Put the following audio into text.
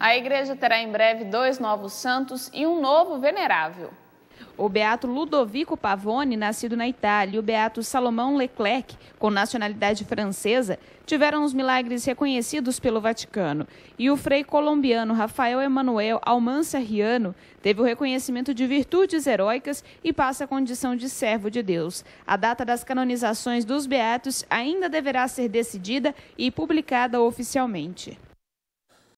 A igreja terá em breve dois novos santos e um novo venerável. O beato Ludovico Pavone, nascido na Itália, e o beato Salomão Leclerc, com nacionalidade francesa, tiveram os milagres reconhecidos pelo Vaticano. E o frei colombiano Rafael Emanuel Almansa Riano teve o reconhecimento de virtudes heróicas e passa a condição de servo de Deus. A data das canonizações dos beatos ainda deverá ser decidida e publicada oficialmente.